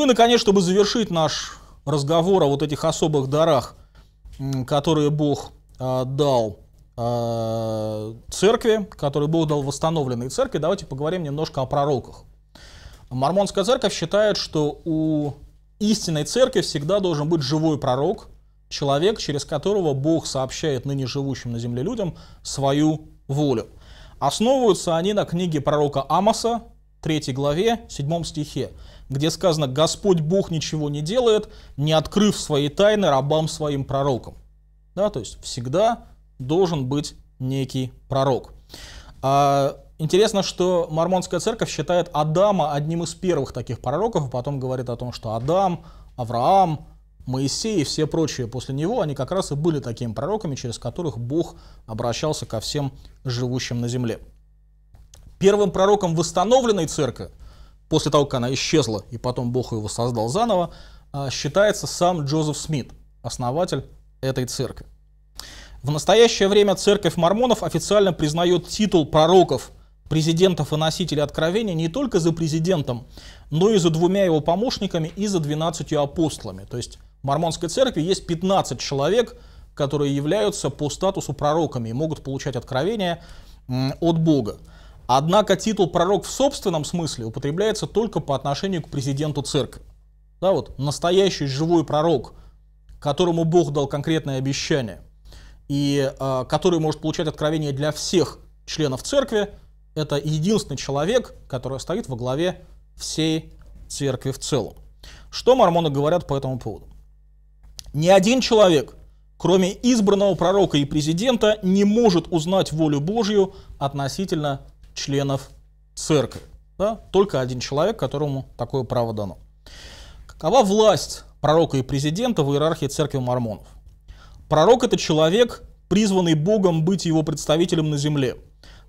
Ну и, наконец, чтобы завершить наш разговор о вот этих особых дарах, которые Бог а, дал а, церкви, которые Бог дал восстановленной церкви, давайте поговорим немножко о пророках. Мормонская церковь считает, что у истинной церкви всегда должен быть живой пророк, человек, через которого Бог сообщает ныне живущим на земле людям свою волю. Основываются они на книге пророка Амоса, 3 главе, 7 стихе, где сказано «Господь Бог ничего не делает, не открыв свои тайны рабам своим пророкам». Да, то есть всегда должен быть некий пророк. А, интересно, что мормонская церковь считает Адама одним из первых таких пророков, а потом говорит о том, что Адам, Авраам, Моисей и все прочие после него, они как раз и были такими пророками, через которых Бог обращался ко всем живущим на земле первым пророком восстановленной церкви, после того, как она исчезла, и потом Бог ее воссоздал заново, а, считается сам Джозеф Смит, основатель этой церкви. В настоящее время церковь мормонов официально признает титул пророков, президентов и носителей откровения не только за президентом, но и за двумя его помощниками и за двенадцатью апостолами. То есть в мормонской церкви есть 15 человек, которые являются по статусу пророками и могут получать откровения от Бога. Однако титул пророк в собственном смысле употребляется только по отношению к президенту церкви. Да, вот настоящий живой пророк, которому Бог дал конкретное обещание и э, который может получать откровение для всех членов церкви, это единственный человек, который стоит во главе всей церкви в целом. Что мормоны говорят по этому поводу? Ни один человек, кроме избранного пророка и президента, не может узнать волю Божью относительно членов церкви. Да? Только один человек, которому такое право дано. Какова власть пророка и президента в иерархии церкви мормонов? Пророк – это человек, призванный Богом быть его представителем на земле.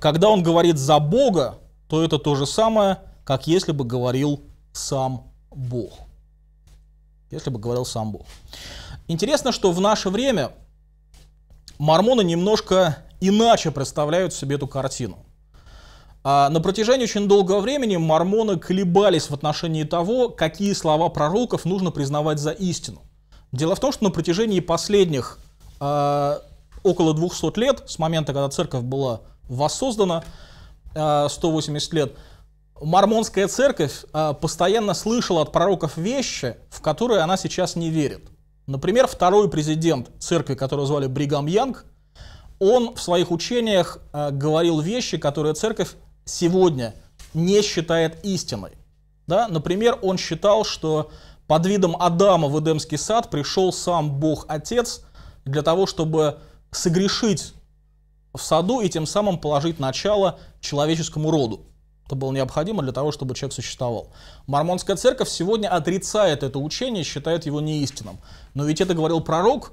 Когда он говорит за Бога, то это то же самое, как если бы говорил сам Бог. Если бы говорил сам Бог. Интересно, что в наше время мормоны немножко иначе представляют себе эту картину. А на протяжении очень долгого времени мормоны колебались в отношении того, какие слова пророков нужно признавать за истину. Дело в том, что на протяжении последних э, около 200 лет, с момента, когда церковь была воссоздана, э, а, 180 лет, мормонская церковь э, постоянно слышала от пророков вещи, в которые она сейчас не верит. Например, второй президент церкви, которого звали Бригам Янг, он в своих учениях э, говорил вещи, которые церковь сегодня не считает истиной. Да? Например, он считал, что под видом Адама в Эдемский сад пришел сам Бог Отец для того, чтобы согрешить в саду и тем самым положить начало человеческому роду. Это было необходимо для того, чтобы человек существовал. Мормонская церковь сегодня отрицает это учение, считает его неистинным. Но ведь это говорил пророк,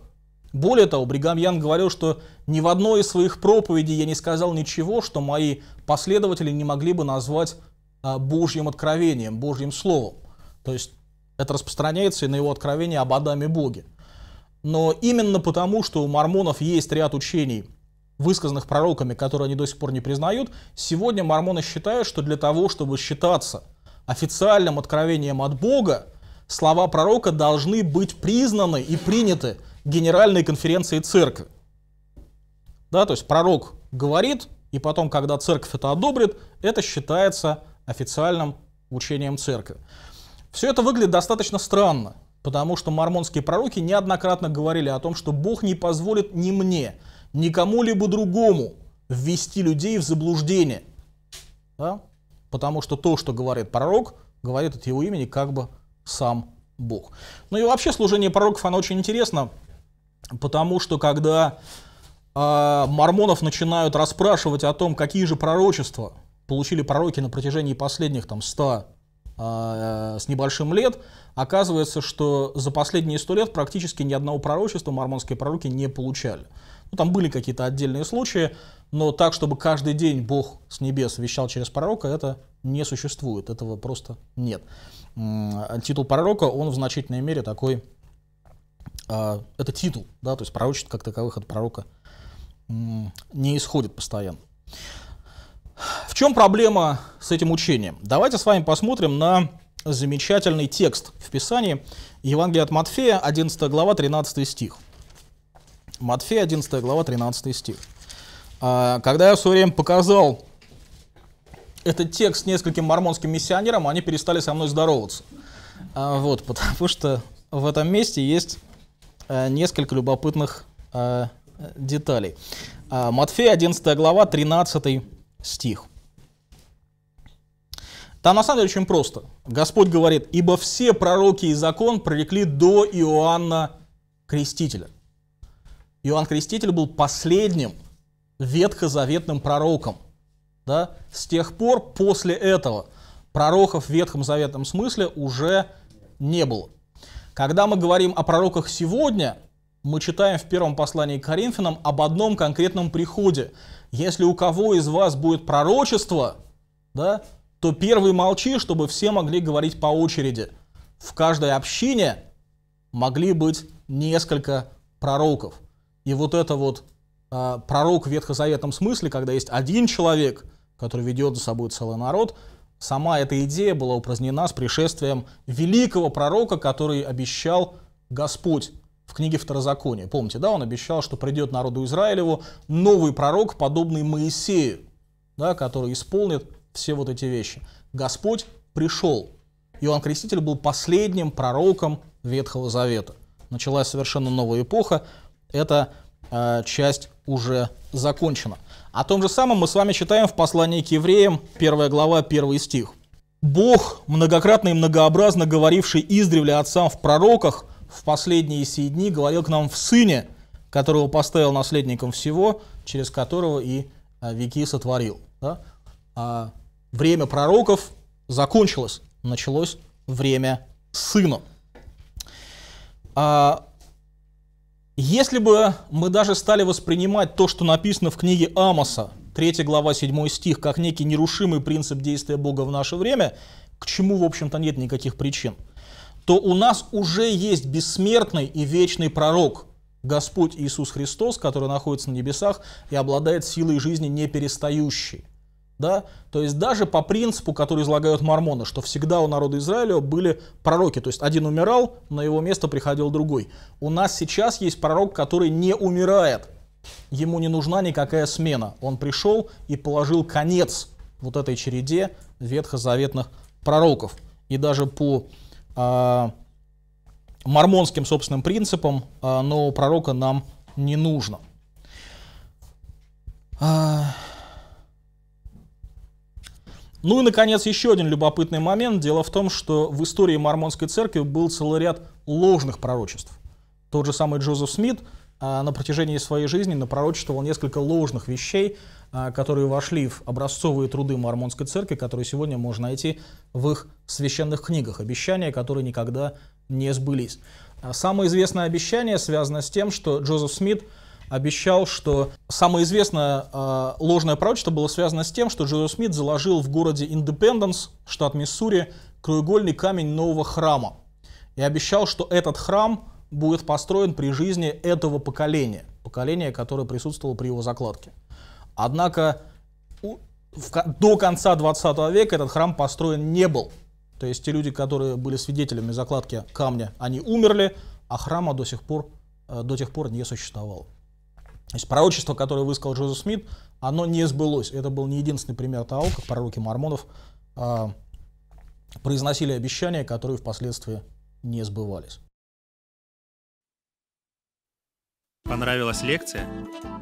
более того, Бригам Ян говорил, что ни в одной из своих проповедей я не сказал ничего, что мои последователи не могли бы назвать а, Божьим откровением, Божьим словом. То есть это распространяется и на его откровение об Адаме Боге. Но именно потому, что у мормонов есть ряд учений, высказанных пророками, которые они до сих пор не признают, сегодня мормоны считают, что для того, чтобы считаться официальным откровением от Бога, слова пророка должны быть признаны и приняты – Генеральной конференции церкви. Да, то есть пророк говорит, и потом, когда церковь это одобрит, это считается официальным учением церкви. Все это выглядит достаточно странно, потому что мормонские пророки неоднократно говорили о том, что Бог не позволит ни мне, ни кому-либо другому ввести людей в заблуждение. Да? Потому что то, что говорит пророк, говорит от его имени как бы сам Бог. Ну и вообще служение пророков, оно очень интересно, Потому что когда э, мормонов начинают расспрашивать о том, какие же пророчества получили пророки на протяжении последних там 100 э, а, с небольшим лет, оказывается, что за последние 100 лет практически ни одного пророчества мормонские пророки не получали. Ну, там были какие-то отдельные случаи, но так, чтобы каждый день Бог с небес вещал через пророка, это не существует, этого просто нет. Титул пророка, он в значительной мере такой а, это титул, да, то есть пророчество как таковых от пророка не исходит постоянно. В чем проблема с этим учением? Давайте с вами посмотрим на замечательный текст в Писании Евангелие от Матфея, 11 глава, 13 стих. Матфея, 11 глава, 13 стих. А, когда я в свое время показал этот текст нескольким мормонским миссионерам, они перестали со мной здороваться. А, вот, потому что в этом месте есть Э, несколько любопытных э, деталей. Э, Матфея 11 глава, 13 стих. Там на самом деле очень просто. Господь говорит, ибо все пророки и закон прорекли до Иоанна Крестителя. Иоанн Креститель был последним ветхозаветным пророком. Да? С тех пор, после этого, пророков в ветхом заветном смысле уже не было. Когда мы говорим о пророках сегодня, мы читаем в первом послании к Коринфянам об одном конкретном приходе. Если у кого из вас будет пророчество, да, то первый молчи, чтобы все могли говорить по очереди. В каждой общине могли быть несколько пророков. И вот это вот э, пророк в ветхозаветном смысле, когда есть один человек, который ведет за собой целый народ – Сама эта идея была упразднена с пришествием великого пророка, который обещал Господь в книге Второзакония. Помните, да, он обещал, что придет народу Израилеву новый пророк, подобный Моисею, да, который исполнит все вот эти вещи. Господь пришел. Иоанн Креститель был последним пророком Ветхого Завета. Началась совершенно новая эпоха. Эта э, часть уже закончена. О том же самом мы с вами читаем в послании к евреям, первая глава, первый стих. «Бог, многократно и многообразно говоривший издревле отцам в пророках, в последние сии дни говорил к нам в Сыне, которого поставил наследником всего, через которого и а, веки сотворил». Да? А время пророков закончилось, началось время Сына. А если бы мы даже стали воспринимать то, что написано в книге Амоса, 3 глава, 7 стих, как некий нерушимый принцип действия Бога в наше время, к чему, в общем-то, нет никаких причин, то у нас уже есть бессмертный и вечный пророк, Господь Иисус Христос, который находится на небесах и обладает силой жизни неперестающей. Да? То есть даже по принципу, который излагают мормоны, что всегда у народа Израиля были пророки, то есть один умирал, на его место приходил другой. У нас сейчас есть пророк, который не умирает, ему не нужна никакая смена. Он пришел и положил конец вот этой череде ветхозаветных пророков. И даже по э, мормонским собственным принципам э, нового пророка нам не нужно. А, ну и, наконец, еще один любопытный момент. Дело в том, что в истории Мормонской церкви был целый ряд ложных пророчеств. Тот же самый Джозеф Смит а, на протяжении своей жизни напророчествовал несколько ложных вещей, а, которые вошли в образцовые труды Мормонской церкви, которые сегодня можно найти в их священных книгах. Обещания, которые никогда не сбылись. А, самое известное обещание связано с тем, что Джозеф Смит – обещал, что самое известное э, ложное пророчество было связано с тем, что Джозеф Смит заложил в городе Индепенденс, штат Миссури, краеугольный камень нового храма. И обещал, что этот храм будет построен при жизни этого поколения, поколения, которое присутствовало при его закладке. Однако у, в, до конца 20 века этот храм построен не был. То есть те люди, которые были свидетелями закладки камня, они умерли, а храма до сих пор, э, до тех пор не существовало. То есть пророчество, которое высказал Джозеф Смит, оно не сбылось. Это был не единственный пример того, как пророки мормонов э, произносили обещания, которые впоследствии не сбывались. Понравилась лекция?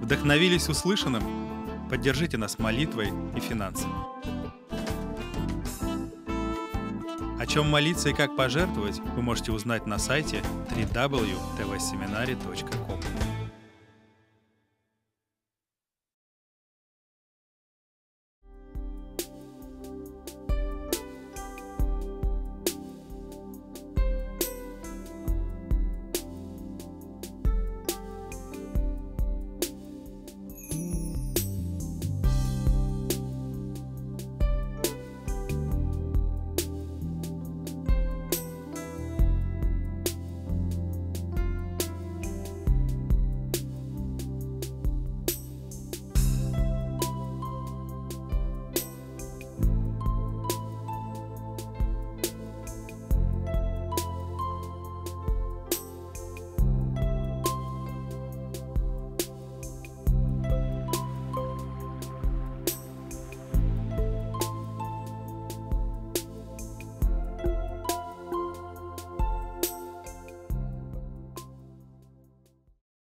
Вдохновились услышанным? Поддержите нас молитвой и финансами. О чем молиться и как пожертвовать, вы можете узнать на сайте www.tvseminary.com.